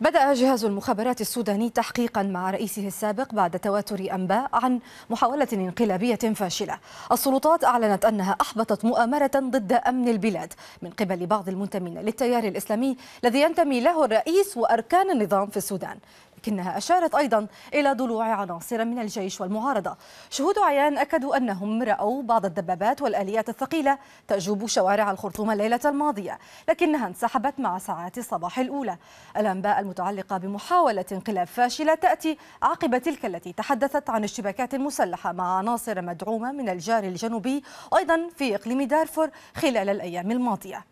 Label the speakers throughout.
Speaker 1: بدأ جهاز المخابرات السوداني تحقيقا مع رئيسه السابق بعد تواتر أنباء عن محاولة انقلابية فاشلة السلطات أعلنت أنها أحبطت مؤامرة ضد أمن البلاد من قبل بعض المنتمين للتيار الإسلامي الذي ينتمي له الرئيس وأركان النظام في السودان لكنها أشارت أيضا إلى ضلوع عناصر من الجيش والمعارضة شهود عيان أكدوا أنهم رأوا بعض الدبابات والآليات الثقيلة تجوب شوارع الخرطوم الليلة الماضية لكنها انسحبت مع ساعات الصباح الأولى الأنباء المتعلقة بمحاولة انقلاب فاشلة تأتي عقب تلك التي تحدثت عن اشتباكات مسلحة مع عناصر مدعومة من الجار الجنوبي أيضا في إقليم دارفور خلال الأيام الماضية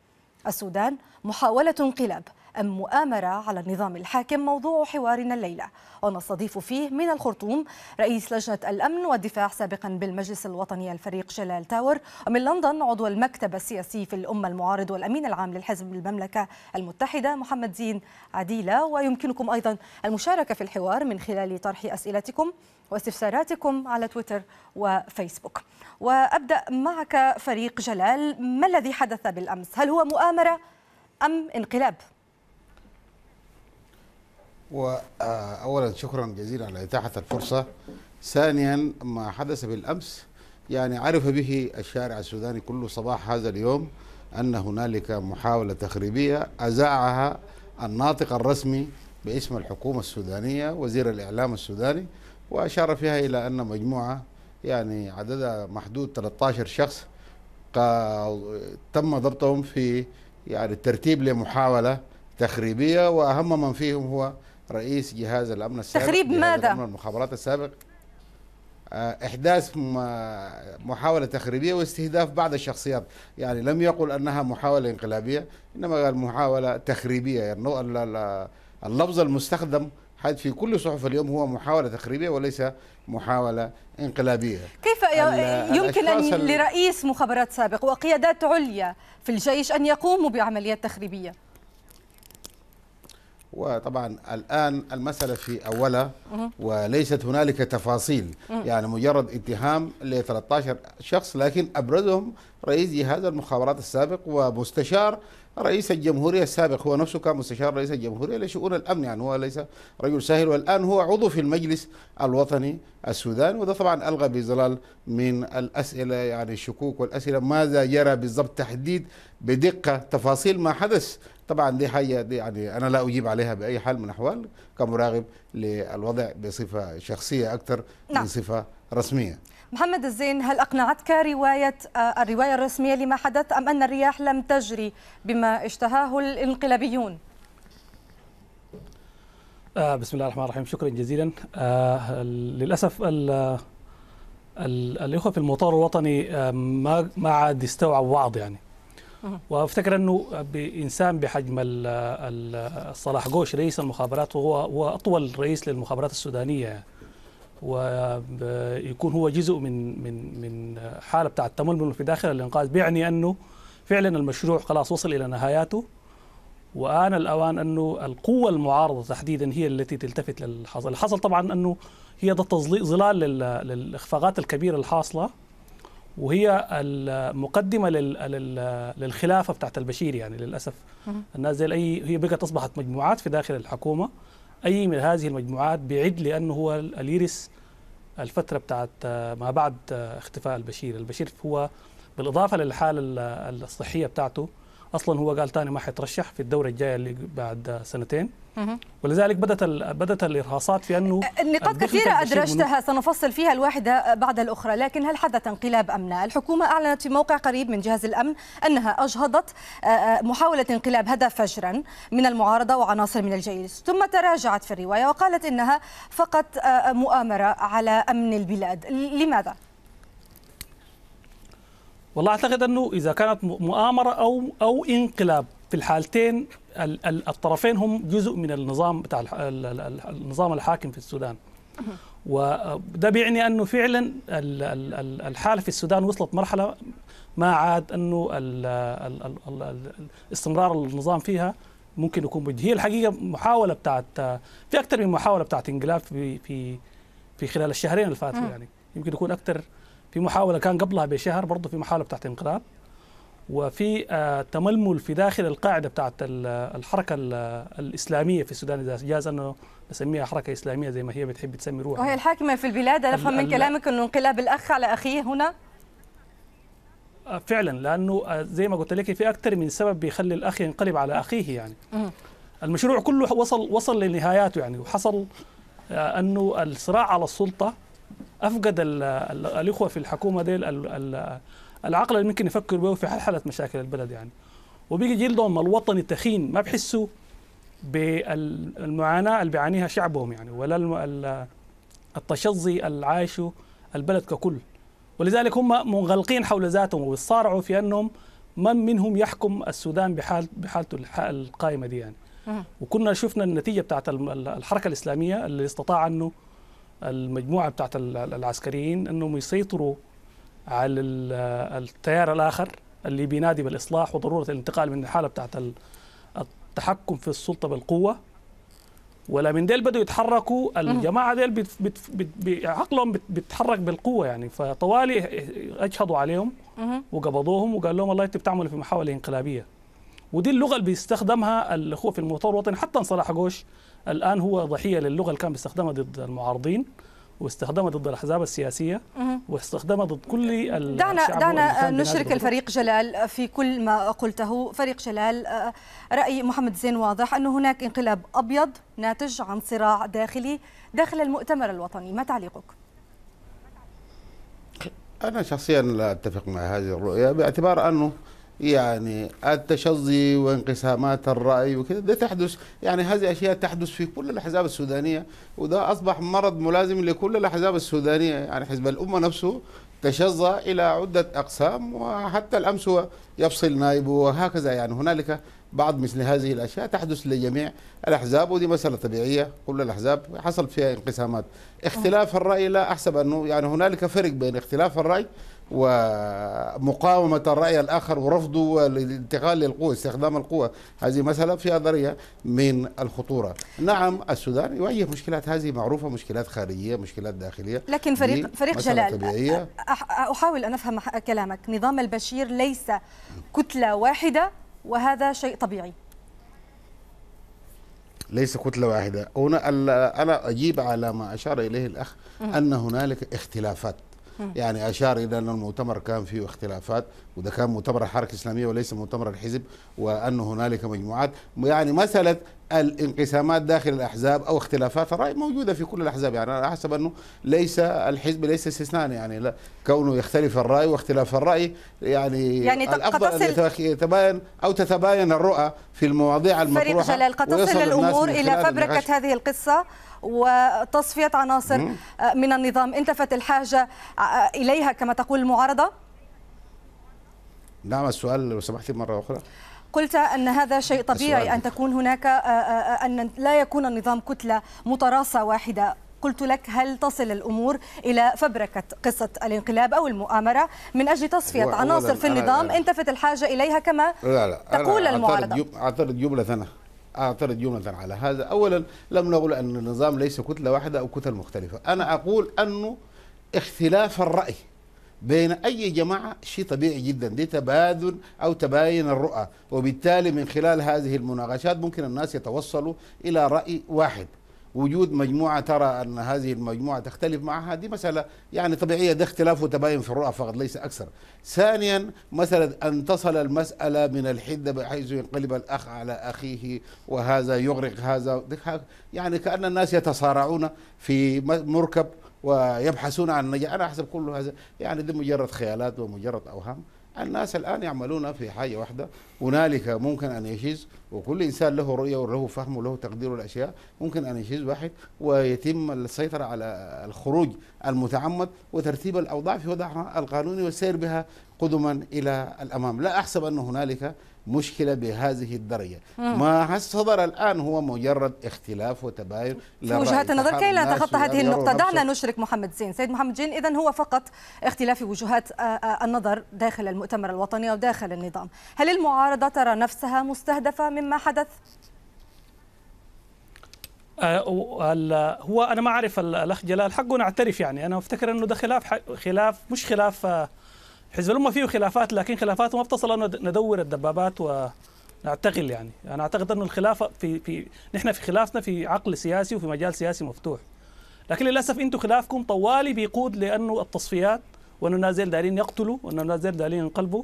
Speaker 1: السودان محاولة انقلاب أم مؤامرة على النظام الحاكم موضوع حوارنا الليلة ونستضيف فيه من الخرطوم رئيس لجنة الأمن والدفاع سابقا بالمجلس الوطني الفريق جلال تاور ومن لندن عضو المكتب السياسي في الأمة المعارض والأمين العام للحزب بالمملكة المتحدة محمد زين عديلة ويمكنكم أيضا المشاركة في الحوار من خلال طرح أسئلتكم واستفساراتكم على تويتر وفيسبوك وأبدأ معك فريق جلال ما الذي حدث بالأمس هل هو مؤامرة أم انقلاب؟
Speaker 2: وأولا شكرا جزيلا على إتاحة الفرصة ثانيا ما حدث بالأمس يعني عرف به الشارع السوداني كله صباح هذا اليوم أن هنالك محاولة تخريبية أذاعها الناطق الرسمي باسم الحكومة السودانية وزير الإعلام السوداني وأشار فيها إلى أن مجموعة يعني عددها محدود 13 شخص تم ضبطهم في يعني الترتيب لمحاولة تخريبية وأهم من فيهم هو رئيس جهاز الامن السابق تخريب ماذا؟ الامن المخابرات السابق آه، احداث محاوله تخريبيه واستهداف بعض الشخصيات يعني لم يقل انها محاوله انقلابيه انما قال محاوله تخريبيه يعني اللفظ المستخدم حيث في كل صحف اليوم هو محاولة تخريبية وليس محاولة انقلابية
Speaker 1: كيف يمكن أن لرئيس مخابرات سابق وقيادات عليا في الجيش أن يقوموا بعمليات تخريبية؟
Speaker 2: وطبعا الآن المسألة في أولها وليست هنالك تفاصيل يعني مجرد اتهام ل 13 شخص لكن أبرزهم رئيس جهاز المخابرات السابق ومستشار رئيس الجمهورية السابق هو نفسه كان مستشار رئيس الجمهورية لشؤون الأمن يعني هو ليس رجل سهل والآن هو عضو في المجلس الوطني السوداني وده طبعا ألغى بظلال من الأسئلة يعني الشكوك والأسئلة ماذا جرى بالضبط تحديد بدقة تفاصيل ما حدث طبعا دي حاجه دي يعني انا لا اجيب عليها باي حال من الاحوال كمراقب للوضع بصفه شخصيه اكثر نعم. من صفه رسميه
Speaker 1: محمد الزين هل أقنعتك رواية آه، الرواية الرسمية لما حدث أم أن الرياح لم تجري بما اشتهاه الانقلابيون؟
Speaker 3: آه بسم الله الرحمن الرحيم شكرا جزيلا آه للأسف ال الإخوة في المطار الوطني آه ما ما عاد يستوعب بعض يعني وافتكر انه بانسان بحجم الصلاح جوش رئيس المخابرات وهو هو اطول رئيس للمخابرات السودانيه ويكون هو جزء من من من حاله بتاع التململ في داخل الانقاذ بيعني انه فعلا المشروع خلاص وصل الى نهاياته وآن الأوان أنه القوة المعارضة تحديدا هي التي تلتفت للحصل الحصل طبعا أنه هي ضد ظلال للإخفاقات الكبيرة الحاصلة وهي المقدمه للخلافه بتاعت البشير يعني للاسف الناس زي اي هي بقت اصبحت مجموعات في داخل الحكومه اي من هذه المجموعات بيعد لانه هو اليرس الفتره بتاعت آه، ما بعد آه، اختفاء البشير البشير هو بالاضافه للحاله الصحيه بتاعته اصلا هو قال تاني ما حيترشح في الدوره الجايه اللي بعد سنتين ولذلك بدت بدت الارهاصات في انه أه، نقاط كثيره ادرجتها
Speaker 1: سنفصل فيها الواحده بعد الاخرى لكن هل حدث انقلاب ام لا الحكومه اعلنت في موقع قريب من جهاز الامن انها اجهضت أه، أه، محاوله انقلاب هذا فجرا من المعارضه وعناصر من الجيش ثم تراجعت في الروايه وقالت انها فقط مؤامره على امن البلاد لماذا
Speaker 3: والله اعتقد انه اذا كانت مؤامره او او انقلاب في الحالتين الطرفين هم جزء من النظام بتاع النظام الحاكم في السودان وده بيعني انه فعلا الحاله في السودان وصلت مرحله ما عاد انه استمرار النظام فيها ممكن يكون بجد. هي الحقيقه محاوله بتاعت في اكثر من محاوله بتاعت انقلاب في في في خلال الشهرين اللي فاتوا يعني يمكن يكون اكثر في محاوله كان قبلها بشهر برضه في محاوله بتاعت انقلاب وفي آه، تململ في داخل القاعده بتاعت الحركه الاسلاميه في السودان اذا جاز انه نسميها حركه اسلاميه زي ما هي بتحب تسمي روحها
Speaker 1: وهي الحاكمه في البلاد انا افهم من كلامك انه انقلاب الاخ على اخيه هنا
Speaker 3: آه، فعلا لانه آه، زي ما قلت لك في اكثر من سبب بيخلي الاخ ينقلب على اخيه يعني المشروع كله وصل وصل لنهاياته يعني وحصل انه الصراع على السلطه افقد الاخوه في الحكومه ديل العقل اللي ممكن يفكر به في حل مشاكل البلد يعني وبيجي جلدهم الوطني التخين ما بحسوا بالمعاناه اللي بيعانيها شعبهم يعني ولا التشظي اللي عايشه البلد ككل ولذلك هم منغلقين حول ذاتهم وبيصارعوا في انهم من منهم يحكم السودان بحال بحالته القائمه دي يعني وكنا شفنا النتيجه بتاعت الحركه الاسلاميه اللي استطاع انه المجموعه بتاعت العسكريين انهم يسيطروا على التيار الاخر اللي بينادي بالاصلاح وضروره الانتقال من الحاله بتاعت التحكم في السلطه بالقوه ولا من ديل بدوا يتحركوا الجماعه ديل عقلهم بيتحرك بالقوه يعني فطوالي اجهضوا عليهم وقبضوهم وقال لهم والله انت بتعملوا في محاوله انقلابيه ودي اللغه اللي بيستخدمها الاخوه في المطور الوطني حتى صلاح جوش الان هو ضحيه للغه اللي كان بيستخدمها ضد المعارضين واستخدامها ضد الاحزاب السياسيه واستخدامها ضد كل دعنا دعنا نشرك الفريق
Speaker 1: جلال في كل ما قلته فريق جلال آه، راي محمد زين واضح انه هناك انقلاب ابيض ناتج عن صراع داخلي داخل المؤتمر الوطني ما تعليقك
Speaker 2: انا شخصيا لا اتفق مع هذه الرؤيه باعتبار انه يعني التشظي وانقسامات الرأي وكذا ده تحدث يعني هذه أشياء تحدث في كل الأحزاب السودانية وده أصبح مرض ملازم لكل الأحزاب السودانية يعني حزب الأمة نفسه تشظى إلى عدة أقسام وحتى الأمس هو يفصل نائبه وهكذا يعني هنالك بعض مثل هذه الأشياء تحدث لجميع الأحزاب ودي مسألة طبيعية كل الأحزاب حصل فيها انقسامات اختلاف الرأي لا أحسب أنه يعني هنالك فرق بين اختلاف الرأي ومقاومة الرأي الآخر ورفضه للانتقال للقوة استخدام القوة هذه مسألة فيها نظرية من الخطورة نعم السودان يواجه مشكلات هذه معروفة مشكلات خارجية مشكلات داخلية لكن فريق, فريق جلال طبيعية.
Speaker 1: أحاول أن أفهم كلامك نظام البشير ليس كتلة واحدة وهذا شيء طبيعي
Speaker 2: ليس كتله واحده هنا انا اجيب على ما اشار اليه الاخ ان هنالك اختلافات يعني اشار الى ان المؤتمر كان فيه اختلافات وده كان مؤتمر الحركه الاسلاميه وليس مؤتمر الحزب وان هنالك مجموعات يعني مساله الانقسامات داخل الاحزاب او اختلافات الراي موجوده في كل الاحزاب يعني انا احسب انه ليس الحزب ليس استثناء يعني لا كونه يختلف الراي واختلاف الراي يعني يعني الافضل ان يتباين او تتباين الرؤى في المواضيع المطروحه فريق جلال قد تصل الامور الى فبركه
Speaker 1: هذه القصه وتصفية عناصر آه، من النظام انتفت الحاجة آه، إليها كما تقول المعارضة؟
Speaker 2: نعم السؤال لو سمحتي مرة أخرى
Speaker 1: قلت أن هذا شيء طبيعي أن تكون هناك آه، أن لا يكون النظام كتلة متراصة واحدة قلت لك هل تصل الأمور إلى فبركة قصة الانقلاب أو المؤامرة من أجل تصفية عناصر في النظام انتفت الحاجة إليها كما
Speaker 2: لا لا تقول المعارضة أعترض جملة ثانيه اعترض جمله على هذا اولا لم نقل ان النظام ليس كتله واحده او كتل مختلفه انا اقول انه اختلاف الراي بين اي جماعه شيء طبيعي جدا دي تبادل او تباين الرؤى وبالتالي من خلال هذه المناقشات ممكن الناس يتوصلوا الى راي واحد وجود مجموعة ترى أن هذه المجموعة تختلف معها دي مسألة يعني طبيعية ده اختلاف وتباين في الرؤى فقط ليس أكثر ثانيا مسألة أن تصل المسألة من الحدة بحيث ينقلب الأخ على أخيه وهذا يغرق هذا يعني كأن الناس يتصارعون في مركب ويبحثون عن النجاة أنا أحسب كل هذا يعني دي مجرد خيالات ومجرد أوهام الناس الآن يعملون في حاجة واحدة هنالك ممكن أن يشيز وكل إنسان له رؤية وله فهم وله تقدير الأشياء ممكن أن يشيز واحد ويتم السيطرة على الخروج المتعمد وترتيب الأوضاع في وضعها القانوني والسير بها قدما إلى الأمام لا أحسب أن هنالك مشكلة بهذه الدرجة ما صدر الآن هو مجرد اختلاف وتباين في وجهات النظر كي لا نتخطى هذه النقطة دعنا نشرك
Speaker 1: محمد زين سيد محمد زين إذا هو فقط اختلاف وجهات النظر داخل المؤتمر الوطني أو داخل النظام هل المعارضة ترى نفسها مستهدفة مما حدث؟
Speaker 3: آه، هو انا ما اعرف الاخ جلال حقه نعترف يعني انا افتكر انه ده خلاف خلاف مش خلاف آه، حزب الأمة فيه خلافات لكن خلافاته ما بتصل أنه ندور الدبابات ونعتقل يعني أنا أعتقد أنه الخلاف في في نحن في خلافنا في عقل سياسي وفي مجال سياسي مفتوح لكن للأسف أنتم خلافكم طوالي بيقود لأنه التصفيات وأنه الناس دارين يقتلوا وأنه الناس دارين ينقلبوا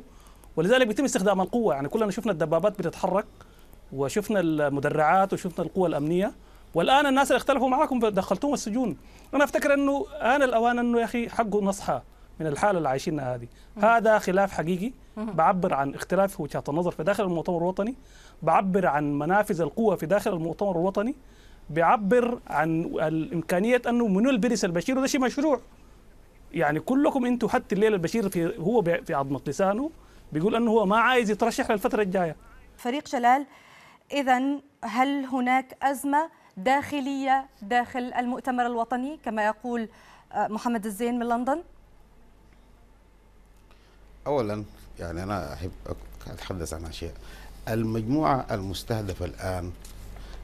Speaker 3: ولذلك بيتم استخدام القوة يعني كلنا شفنا الدبابات بتتحرك وشفنا المدرعات وشفنا القوى الأمنية والآن الناس اللي اختلفوا معكم دخلتوهم السجون أنا أفتكر أنه آن الأوان أنه يا أخي حقه نصحى من الحاله اللي عايشينها هذه هذا خلاف حقيقي بعبر عن اختلاف وجهات النظر في داخل المؤتمر الوطني بعبر عن منافذ القوه في داخل المؤتمر الوطني بعبر عن الامكانيه انه منو البرس البشير وده شيء مشروع يعني كلكم انتم حتى الليله البشير في هو في عظمه لسانه بيقول انه هو ما عايز يترشح للفتره الجايه
Speaker 1: فريق شلال اذا هل هناك ازمه داخليه داخل المؤتمر الوطني كما يقول آه، محمد الزين من لندن
Speaker 2: اولا يعني انا احب اتحدث عن اشياء المجموعه المستهدفه الان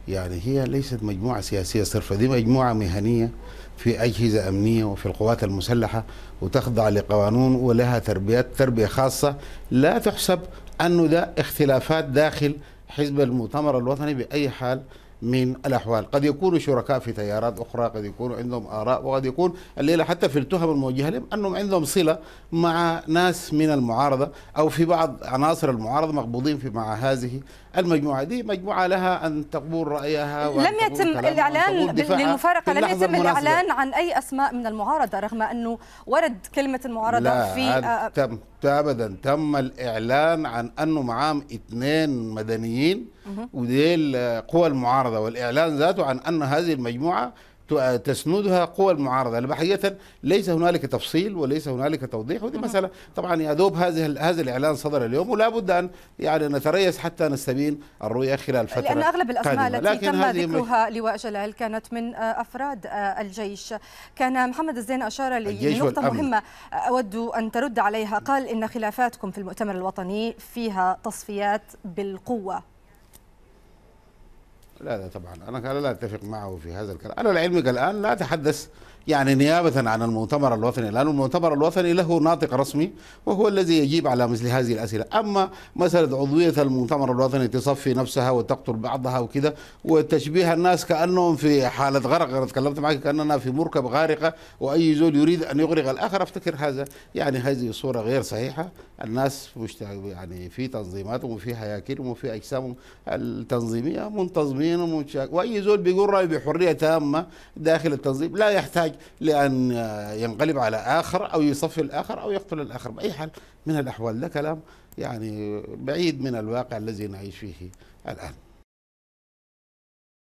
Speaker 2: يعني هي ليست مجموعه سياسيه صرفه دي مجموعه مهنيه في اجهزه امنيه وفي القوات المسلحه وتخضع لقانون ولها تربيات تربيه خاصه لا تحسب انه ده اختلافات داخل حزب المؤتمر الوطني باي حال من الأحوال قد يكونوا شركاء في تيارات أخرى قد يكونوا عندهم آراء وقد يكون الليلة حتى في التهم الموجهة لهم أنهم عندهم صلة مع ناس من المعارضة أو في بعض عناصر المعارضة مقبوضين في مع هذه المجموعة دي مجموعة لها أن تقول رأيها لم يتم الإعلان للمفارقة لم يتم الإعلان
Speaker 1: عن أي أسماء من المعارضة رغم أنه ورد كلمة المعارضة لا في آه، تم
Speaker 2: ابدا تم الاعلان عن انه معام اثنين مدنيين وديل قوى المعارضه والاعلان ذاته عن ان هذه المجموعه تسندها قوى المعارضه بحقيقه ليس هنالك تفصيل وليس هنالك توضيح ودي مساله طبعا يا دوب هذا هذا الاعلان صدر اليوم ولا بد ان يعني نتريث حتى نستبين الرؤيه خلال فتره لان اغلب الاسماء قادمة. التي تم
Speaker 1: ذكرها لواء جلال كانت من آه، افراد آه، الجيش كان محمد الزين اشار لنقطه مهمه آه، اود ان ترد عليها قال ان خلافاتكم في المؤتمر الوطني فيها تصفيات بالقوه
Speaker 2: لا لا طبعا انا لا اتفق معه في هذا الكلام انا لعلمك الان لا اتحدث يعني نيابة عن المؤتمر الوطني لأن المؤتمر الوطني له ناطق رسمي وهو الذي يجيب على مثل هذه الأسئلة أما مسألة عضوية المؤتمر الوطني تصفي نفسها وتقتل بعضها وكذا وتشبيه الناس كأنهم في حالة غرق أنا تكلمت معك كأننا في مركب غارقة وأي زول يريد أن يغرق الآخر أفتكر هذا يعني هذه صورة غير صحيحة الناس يعني في تنظيماتهم وفي هياكلهم وفي أجسامهم التنظيمية منتظمين وأي زول بيقول رأي بحرية تامة داخل التنظيم لا يحتاج يحتاج لأن ينقلب على آخر أو يصفي الآخر أو يقتل الآخر بأي حال من الأحوال ده كلام يعني بعيد من الواقع الذي نعيش فيه الآن